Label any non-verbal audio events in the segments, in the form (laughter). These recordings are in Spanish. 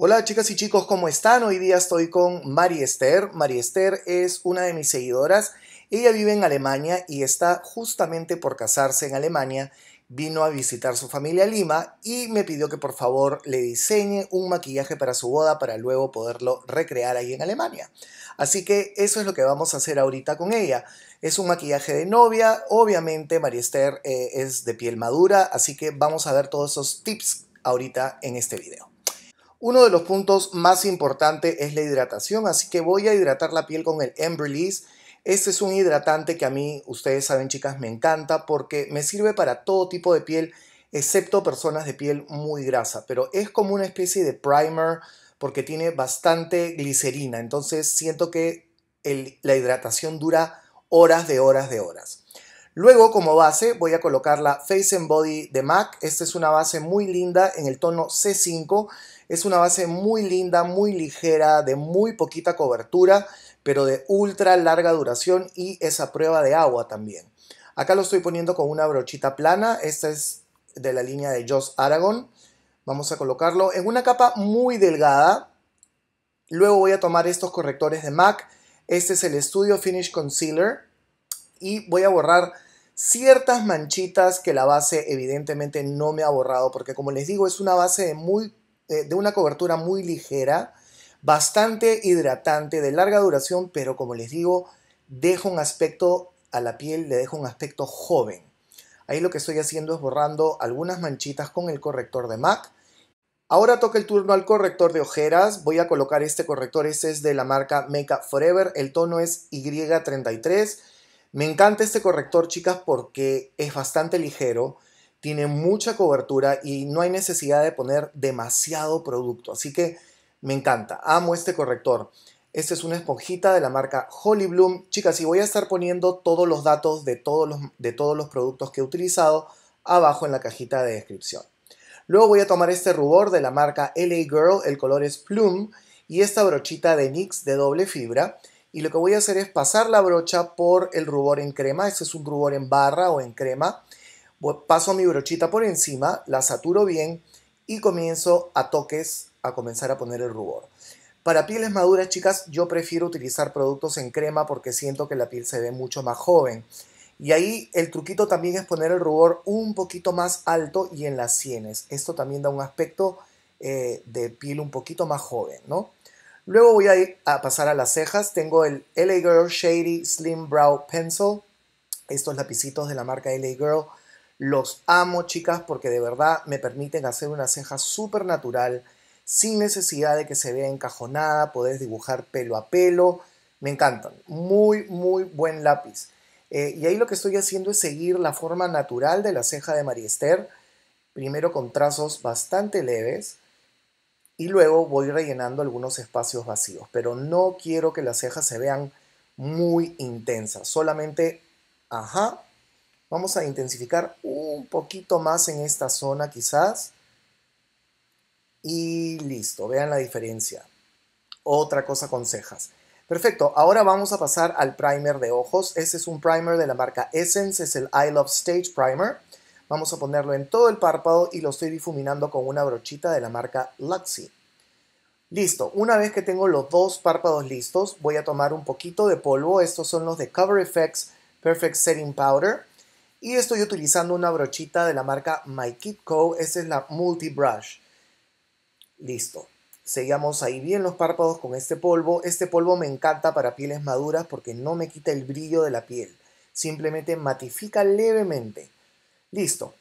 Hola chicas y chicos, ¿cómo están? Hoy día estoy con Mari Esther. Mari Esther es una de mis seguidoras. Ella vive en Alemania y está justamente por casarse en Alemania. Vino a visitar su familia a Lima y me pidió que por favor le diseñe un maquillaje para su boda para luego poderlo recrear ahí en Alemania. Así que eso es lo que vamos a hacer ahorita con ella. Es un maquillaje de novia, obviamente Mari Esther eh, es de piel madura, así que vamos a ver todos esos tips ahorita en este video. Uno de los puntos más importantes es la hidratación, así que voy a hidratar la piel con el Embryolisse. Este es un hidratante que a mí, ustedes saben chicas, me encanta porque me sirve para todo tipo de piel, excepto personas de piel muy grasa, pero es como una especie de primer porque tiene bastante glicerina, entonces siento que la hidratación dura horas de horas de horas. Luego como base voy a colocar la Face and Body de MAC. Esta es una base muy linda en el tono C5. Es una base muy linda, muy ligera, de muy poquita cobertura, pero de ultra larga duración y esa prueba de agua también. Acá lo estoy poniendo con una brochita plana. Esta es de la línea de Joss Aragon. Vamos a colocarlo en una capa muy delgada. Luego voy a tomar estos correctores de MAC. Este es el Studio Finish Concealer. Y voy a borrar ciertas manchitas que la base evidentemente no me ha borrado, porque como les digo, es una base de, muy, eh, de una cobertura muy ligera, bastante hidratante, de larga duración, pero como les digo, deja un aspecto a la piel, le deja un aspecto joven. Ahí lo que estoy haciendo es borrando algunas manchitas con el corrector de MAC. Ahora toca el turno al corrector de ojeras. Voy a colocar este corrector, este es de la marca Makeup Forever. El tono es Y33. Me encanta este corrector, chicas, porque es bastante ligero, tiene mucha cobertura y no hay necesidad de poner demasiado producto. Así que me encanta, amo este corrector. Este es una esponjita de la marca Holly Bloom. Chicas, y voy a estar poniendo todos los datos de todos los, de todos los productos que he utilizado abajo en la cajita de descripción. Luego voy a tomar este rubor de la marca LA Girl, el color es Plum y esta brochita de NYX de doble fibra y lo que voy a hacer es pasar la brocha por el rubor en crema, este es un rubor en barra o en crema, paso mi brochita por encima, la saturo bien y comienzo a toques a comenzar a poner el rubor. Para pieles maduras, chicas, yo prefiero utilizar productos en crema porque siento que la piel se ve mucho más joven. Y ahí el truquito también es poner el rubor un poquito más alto y en las sienes. Esto también da un aspecto eh, de piel un poquito más joven, ¿no? Luego voy a, pasar a las cejas. Tengo el LA Girl Shady Slim Brow Pencil. Estos lapicitos de la marca LA Girl. Los amo, chicas, porque de verdad me permiten hacer una ceja súper natural, sin necesidad de que se vea encajonada. Podés dibujar pelo a pelo. Me encantan. Muy, muy buen lápiz. Eh, y ahí lo que estoy haciendo es seguir la forma natural de la ceja de mari Esther. Primero con trazos bastante leves y luego voy rellenando algunos espacios vacíos, pero no quiero que las cejas se vean muy intensas, solamente, ajá, vamos a intensificar un poquito más en esta zona quizás y listo, vean la diferencia. Otra cosa con cejas. Perfecto, ahora vamos a pasar al primer de ojos. Este es un primer de la marca Essence, es el I Love Stage Primer. Vamos a ponerlo en todo el párpado y lo estoy difuminando con una brochita de la marca Luxie. Listo, una vez que tengo los dos párpados listos, voy a tomar un poquito de polvo. Estos son los de Cover Effects Perfect Setting Powder. Y estoy utilizando una brochita de la marca My Kit Co. Esa es la Multi Brush. Listo. Seguimos ahí bien los párpados con este polvo. Este polvo me encanta para pieles maduras porque no me quita el brillo de la piel. Simplemente matifica levemente. Listo.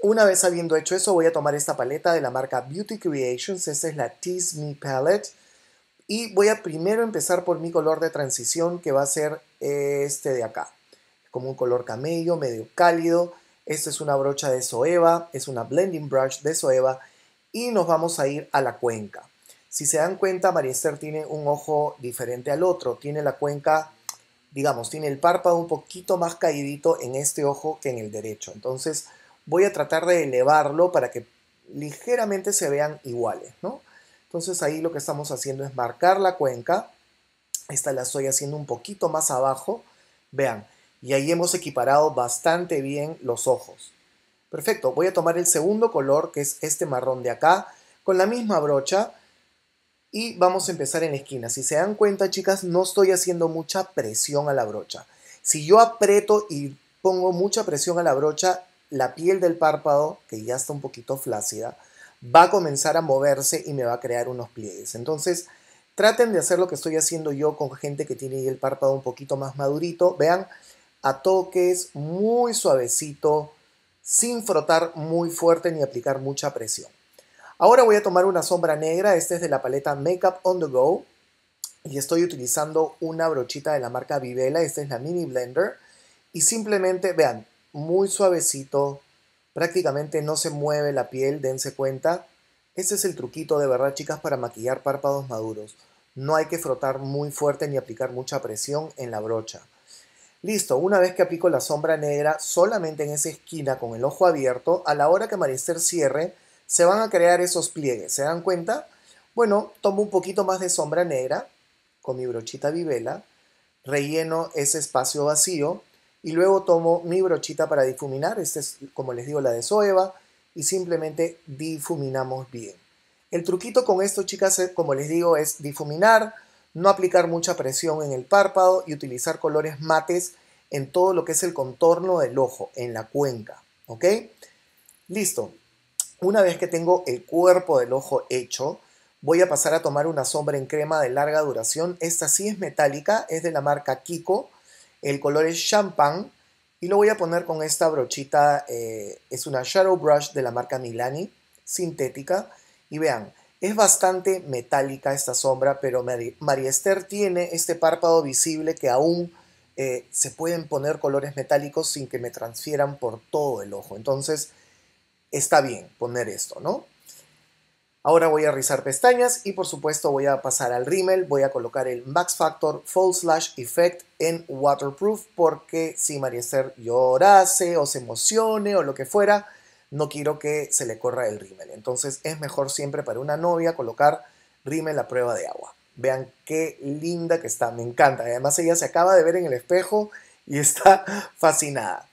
Una vez habiendo hecho eso, voy a tomar esta paleta de la marca Beauty Creations. Esta es la Tease Me Palette. Y voy a primero empezar por mi color de transición, que va a ser este de acá. Como un color camello, medio cálido. Esta es una brocha de Zoeva, es una blending brush de Zoeva. Y nos vamos a ir a la cuenca. Si se dan cuenta, Esther tiene un ojo diferente al otro. Tiene la cuenca digamos, tiene el párpado un poquito más caídito en este ojo que en el derecho. Entonces voy a tratar de elevarlo para que ligeramente se vean iguales, ¿no? Entonces ahí lo que estamos haciendo es marcar la cuenca. Esta la estoy haciendo un poquito más abajo. Vean, y ahí hemos equiparado bastante bien los ojos. Perfecto, voy a tomar el segundo color, que es este marrón de acá, con la misma brocha y vamos a empezar en esquina. Si se dan cuenta, chicas, no estoy haciendo mucha presión a la brocha. Si yo aprieto y pongo mucha presión a la brocha, la piel del párpado, que ya está un poquito flácida, va a comenzar a moverse y me va a crear unos pliegues. Entonces, traten de hacer lo que estoy haciendo yo con gente que tiene el párpado un poquito más madurito. Vean, a toques, muy suavecito, sin frotar muy fuerte ni aplicar mucha presión. Ahora voy a tomar una sombra negra, esta es de la paleta Makeup on the Go y estoy utilizando una brochita de la marca Vivela, esta es la Mini Blender y simplemente, vean, muy suavecito, prácticamente no se mueve la piel, dense cuenta. Este es el truquito de verdad chicas para maquillar párpados maduros. No hay que frotar muy fuerte ni aplicar mucha presión en la brocha. Listo, una vez que aplico la sombra negra solamente en esa esquina con el ojo abierto, a la hora que amanecer cierre, se van a crear esos pliegues. ¿Se dan cuenta? Bueno, tomo un poquito más de sombra negra con mi brochita vivela, relleno ese espacio vacío y luego tomo mi brochita para difuminar. Esta es, como les digo, la de Zoeva y simplemente difuminamos bien. El truquito con esto, chicas, como les digo, es difuminar, no aplicar mucha presión en el párpado y utilizar colores mates en todo lo que es el contorno del ojo, en la cuenca. ¿Ok? Listo. Una vez que tengo el cuerpo del ojo hecho, voy a pasar a tomar una sombra en crema de larga duración. Esta sí es metálica, es de la marca Kiko. El color es champán y lo voy a poner con esta brochita. Eh, es una Shadow Brush de la marca Milani, sintética. Y vean, es bastante metálica esta sombra, pero Mariester Esther tiene este párpado visible que aún eh, se pueden poner colores metálicos sin que me transfieran por todo el ojo. Entonces, está bien poner esto, ¿no? Ahora voy a rizar pestañas y por supuesto voy a pasar al rímel, voy a colocar el Max Factor False Slash Effect en Waterproof porque si María Esther llorase o se emocione o lo que fuera, no quiero que se le corra el rímel. Entonces es mejor siempre para una novia colocar rímel a prueba de agua. Vean qué linda que está, me encanta. Además ella se acaba de ver en el espejo y está (laughs) fascinada.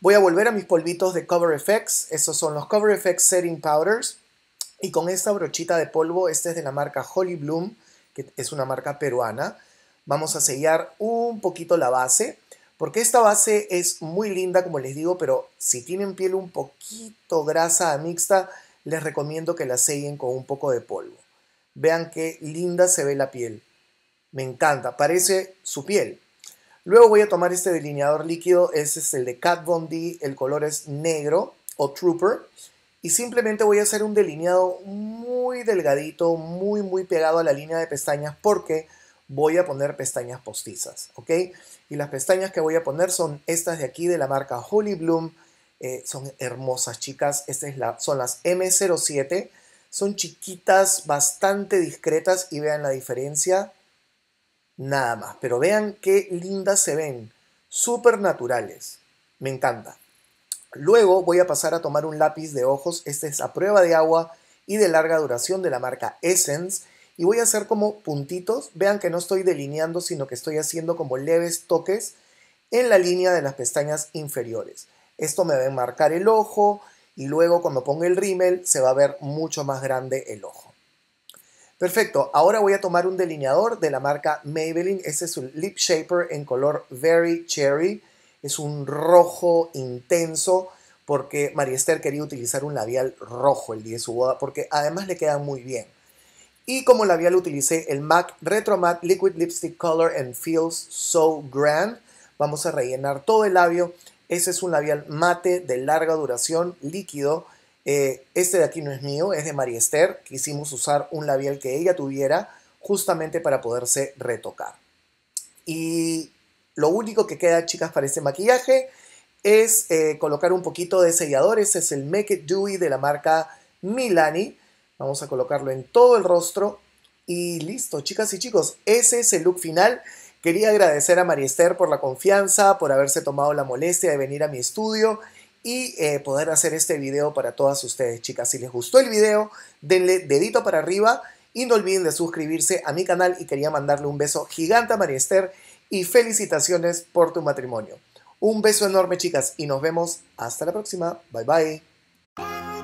Voy a volver a mis polvitos de Cover Effects. Esos son los Cover Effects Setting Powders. Y con esta brochita de polvo, esta es de la marca Holly Bloom, que es una marca peruana. Vamos a sellar un poquito la base, porque esta base es muy linda, como les digo, pero si tienen piel un poquito grasa mixta, les recomiendo que la sellen con un poco de polvo. Vean qué linda se ve la piel. Me encanta, parece su piel. Luego voy a tomar este delineador líquido, ese es el de Kat Von D, el color es negro o Trooper. Y simplemente voy a hacer un delineado muy delgadito, muy muy pegado a la línea de pestañas porque voy a poner pestañas postizas, ¿ok? Y las pestañas que voy a poner son estas de aquí de la marca Holy Bloom. Eh, son hermosas chicas, Estas es la, son las M07. Son chiquitas, bastante discretas y vean la diferencia nada más. Pero vean qué lindas se ven, súper naturales. Me encanta. Luego voy a pasar a tomar un lápiz de ojos, este es a prueba de agua y de larga duración de la marca Essence. Y voy a hacer como puntitos, vean que no estoy delineando, sino que estoy haciendo como leves toques en la línea de las pestañas inferiores. Esto me va a marcar el ojo y luego cuando ponga el rímel se va a ver mucho más grande el ojo. Perfecto, ahora voy a tomar un delineador de la marca Maybelline. Este es un Lip Shaper en color Very Cherry. Es un rojo intenso porque Marie Esther quería utilizar un labial rojo el día de su boda porque además le queda muy bien. Y como labial utilicé el MAC Retro Matte Liquid Lipstick Color and Feels So Grand. Vamos a rellenar todo el labio. Ese es un labial mate de larga duración, líquido eh, este de aquí no es mío, es de marie Esther. Quisimos usar un labial que ella tuviera justamente para poderse retocar. Y lo único que queda, chicas, para este maquillaje es eh, colocar un poquito de sellador. es el Make It Dewy de la marca Milani. Vamos a colocarlo en todo el rostro. Y listo, chicas y chicos, ese es el look final. Quería agradecer a Marie-Esther por la confianza, por haberse tomado la molestia de venir a mi estudio y eh, poder hacer este video para todas ustedes, chicas. Si les gustó el video, denle dedito para arriba y no olviden de suscribirse a mi canal y quería mandarle un beso gigante a María Esther y felicitaciones por tu matrimonio. Un beso enorme, chicas, y nos vemos hasta la próxima. Bye bye.